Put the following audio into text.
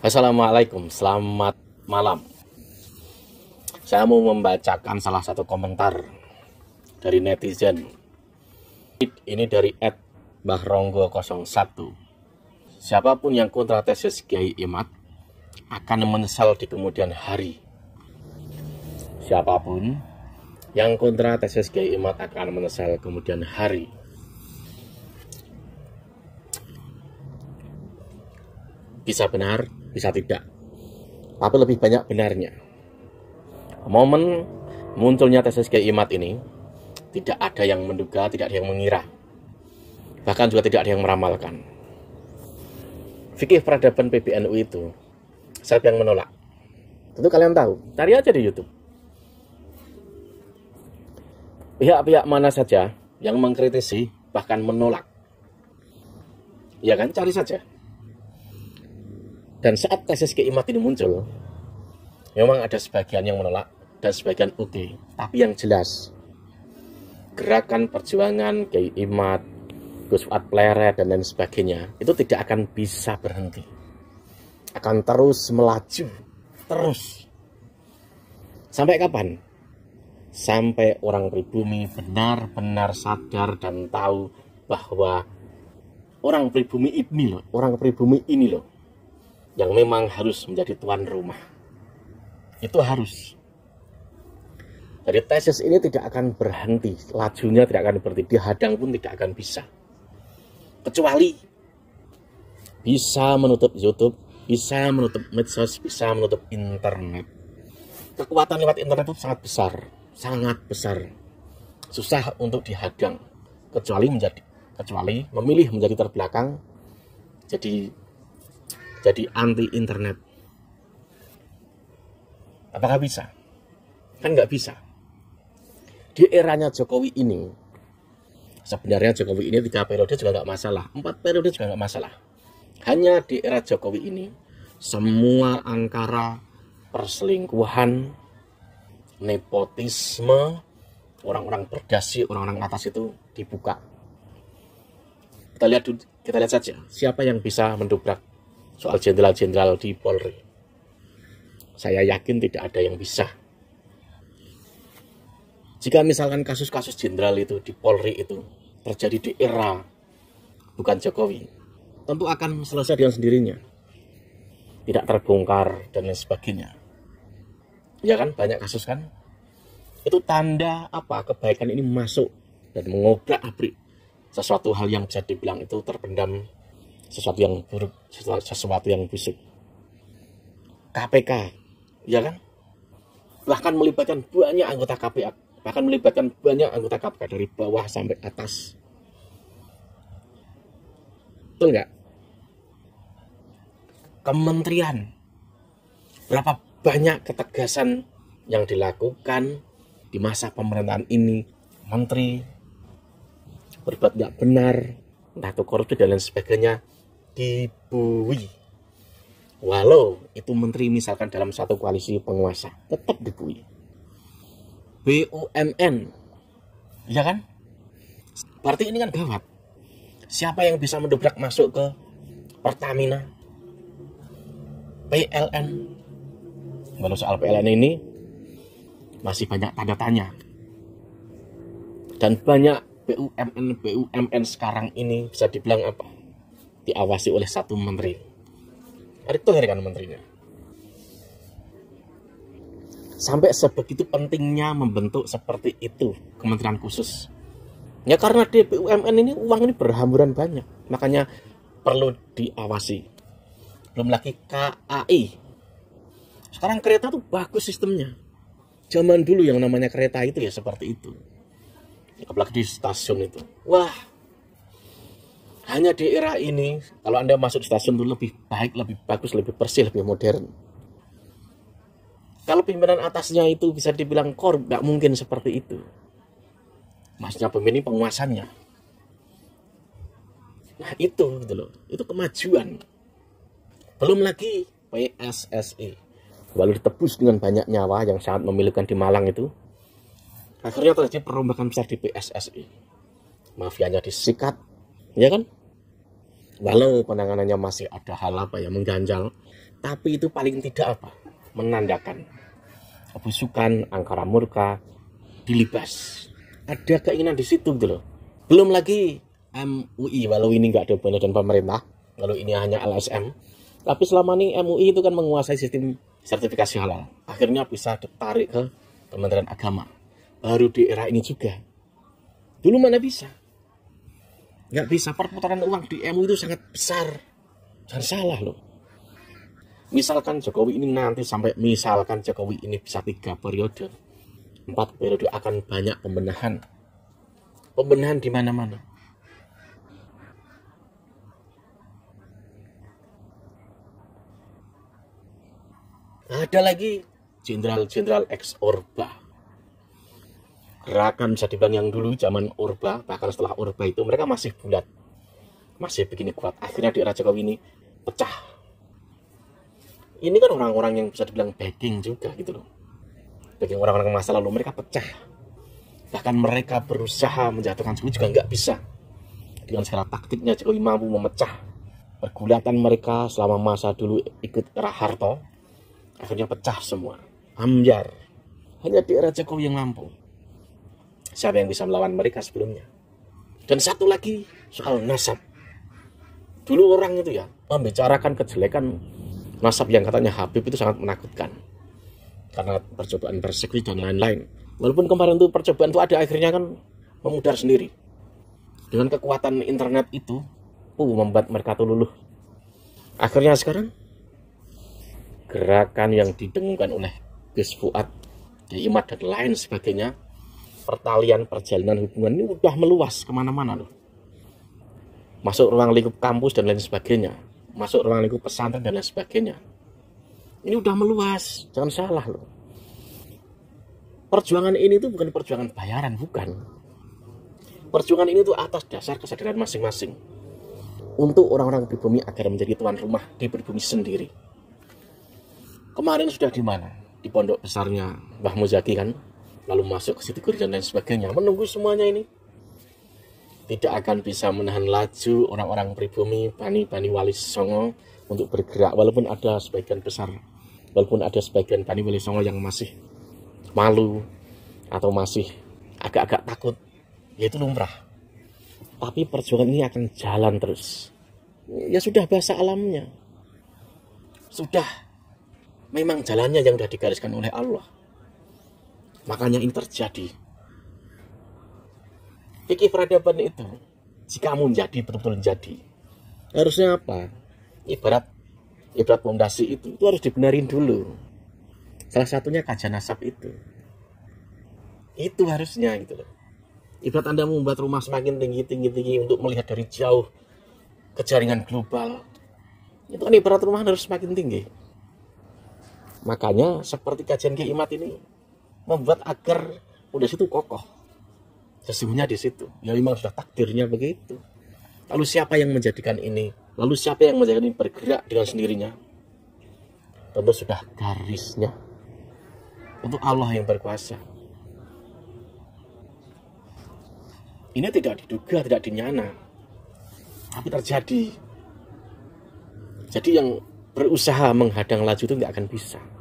Assalamualaikum, selamat malam. Saya mau membacakan salah satu komentar dari netizen. Ini dari Ed Bahronggo01. Siapapun yang kontra tesis Kiai Imat akan menyesal di kemudian hari. Siapapun yang kontra tesis Kiai Imat akan menyesal kemudian hari. Bisa benar bisa tidak. Tapi lebih banyak benarnya. Momen munculnya tesis keimat Imat ini tidak ada yang menduga, tidak ada yang mengira. Bahkan juga tidak ada yang meramalkan. Fikih peradaban PBNU itu siapa yang menolak? Tentu kalian tahu. Cari aja di YouTube. Pihak-pihak mana saja yang mengkritisi bahkan menolak. Ya kan, cari saja. Dan saat tesis ke'imat ini muncul, memang ada sebagian yang menolak dan sebagian okay. Tapi yang jelas, gerakan perjuangan keimat, Gus Fuad Pleret, dan lain sebagainya, itu tidak akan bisa berhenti. Akan terus melaju, terus. Sampai kapan? Sampai orang pribumi benar-benar sadar dan tahu bahwa orang pribumi ini loh, orang pribumi ini loh, yang memang harus menjadi tuan rumah. Itu harus. Jadi tesis ini tidak akan berhenti, lajunya tidak akan berhenti, dihadang pun tidak akan bisa. Kecuali bisa menutup YouTube, bisa menutup medsos, bisa menutup internet. Kekuatan lewat internet itu sangat besar, sangat besar. Susah untuk dihadang, kecuali menjadi kecuali memilih menjadi terbelakang jadi jadi anti internet apakah bisa kan nggak bisa di eranya Jokowi ini sebenarnya Jokowi ini tiga periode juga nggak masalah empat periode juga nggak masalah hanya di era Jokowi ini semua angkara perselingkuhan nepotisme orang-orang berdasi orang-orang atas itu dibuka kita lihat kita lihat saja siapa yang bisa mendobrak soal jenderal-jenderal di Polri. Saya yakin tidak ada yang bisa. Jika misalkan kasus-kasus jenderal itu di Polri itu terjadi di era bukan Jokowi, tentu akan selesai dengan sendirinya. Tidak terbongkar dan lain sebagainya. Ya kan banyak kasus kan? Itu tanda apa kebaikan ini masuk dan mengobrak abrik sesuatu hal yang bisa dibilang itu terpendam sesuatu yang buruk sesuatu yang busuk KPK ya kan bahkan melibatkan banyak anggota KPK bahkan melibatkan banyak anggota KPK dari bawah sampai atas betul enggak kementerian berapa banyak ketegasan yang dilakukan di masa pemerintahan ini menteri berbuat nggak benar entah itu korupsi dan lain sebagainya dibui. Walau itu menteri misalkan dalam satu koalisi penguasa, tetap dibui. BUMN, ya kan? Berarti ini kan gawat. Siapa yang bisa mendobrak masuk ke Pertamina, PLN? Kalau soal PLN ini masih banyak tanda tanya. Dan banyak BUMN BUMN sekarang ini bisa dibilang apa? diawasi oleh satu menteri. Erick Thohir kan menterinya. Sampai sebegitu pentingnya membentuk seperti itu kementerian khusus. Ya karena di BUMN ini uang ini berhamburan banyak, makanya perlu diawasi. Belum lagi KAI. Sekarang kereta tuh bagus sistemnya. Zaman dulu yang namanya kereta itu ya seperti itu. Apalagi di stasiun itu. Wah, hanya di era ini kalau Anda masuk stasiun itu lebih baik, lebih bagus, lebih bersih, lebih modern. Kalau pimpinan atasnya itu bisa dibilang kor, nggak mungkin seperti itu. Masnya pemimpin penguasannya. Nah itu gitu loh, itu kemajuan. Belum lagi PSSI. E. Lalu ditebus dengan banyak nyawa yang sangat memilukan di Malang itu. Akhirnya terjadi perombakan besar di PSSI. E. Mafianya disikat, ya kan? walau penanganannya masih ada hal apa ya, mengganjal, tapi itu paling tidak apa menandakan kebusukan, angkara murka, dilibas. Ada keinginan di situ gitu loh. Belum lagi MUI, walau ini nggak ada hubungannya dan pemerintah, kalau ini hanya LSM. Tapi selama ini MUI itu kan menguasai sistem sertifikasi halal. Akhirnya bisa ditarik ke Kementerian Agama. Baru di era ini juga. Dulu mana bisa? nggak bisa perputaran uang di MU itu sangat besar jangan salah loh misalkan Jokowi ini nanti sampai misalkan Jokowi ini bisa tiga periode empat periode akan banyak pembenahan pembenahan di mana-mana ada lagi jenderal-jenderal ex Orba gerakan bisa dibilang yang dulu zaman Orba bahkan setelah Orba itu mereka masih bulat masih begini kuat akhirnya di era Jokowi ini pecah ini kan orang-orang yang bisa dibilang begging juga gitu loh bagi orang-orang masa lalu mereka pecah bahkan mereka berusaha menjatuhkan Jokowi juga nggak bisa dengan segala taktiknya Jokowi mampu memecah pergulatan mereka selama masa dulu ikut era Harto akhirnya pecah semua ambiar hanya di era Jokowi yang mampu Siapa yang bisa melawan mereka sebelumnya? Dan satu lagi soal nasab. Dulu orang itu ya membicarakan kejelekan nasab yang katanya Habib itu sangat menakutkan. Karena percobaan persekusi dan lain-lain. Walaupun kemarin itu percobaan itu ada akhirnya kan memudar sendiri. Dengan kekuatan internet itu, uh, membuat mereka tuh luluh. Akhirnya sekarang gerakan yang didengungkan oleh Gus Fuad, Imat dan lain sebagainya pertalian perjalanan hubungan ini udah meluas kemana-mana loh masuk ruang lingkup kampus dan lain sebagainya masuk ruang lingkup pesantren dan lain sebagainya ini udah meluas jangan salah loh perjuangan ini tuh bukan perjuangan bayaran bukan perjuangan ini tuh atas dasar kesadaran masing-masing untuk orang-orang pribumi agar menjadi tuan rumah di pribumi sendiri kemarin sudah di mana di pondok besarnya Mbah Muzaki kan lalu masuk ke situ dan sebagainya menunggu semuanya ini tidak akan bisa menahan laju orang-orang pribumi bani-bani wali songo untuk bergerak walaupun ada sebagian besar walaupun ada sebagian bani wali songo yang masih malu atau masih agak-agak takut yaitu lumrah tapi perjuangan ini akan jalan terus ya sudah bahasa alamnya sudah memang jalannya yang sudah digariskan oleh Allah Makanya ini terjadi. Kiki peradaban itu, jika kamu menjadi betul-betul menjadi, harusnya apa? Ibarat ibarat pondasi itu, itu harus dibenarin dulu. Salah satunya kajian nasab itu. Itu harusnya itu. loh. Ibarat Anda membuat rumah semakin tinggi, tinggi, tinggi untuk melihat dari jauh ke jaringan global. Itu kan ibarat rumah harus semakin tinggi. Makanya seperti kajian kiamat ini membuat agar udah situ kokoh sesungguhnya di situ ya memang sudah takdirnya begitu lalu siapa yang menjadikan ini lalu siapa yang menjadikan ini bergerak dengan sendirinya tentu sudah garisnya untuk Allah yang berkuasa ini tidak diduga tidak dinyana tapi terjadi jadi yang berusaha menghadang laju itu nggak akan bisa